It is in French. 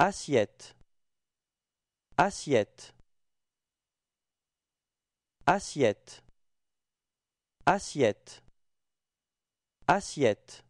Assiette Assiette Assiette Assiette Assiette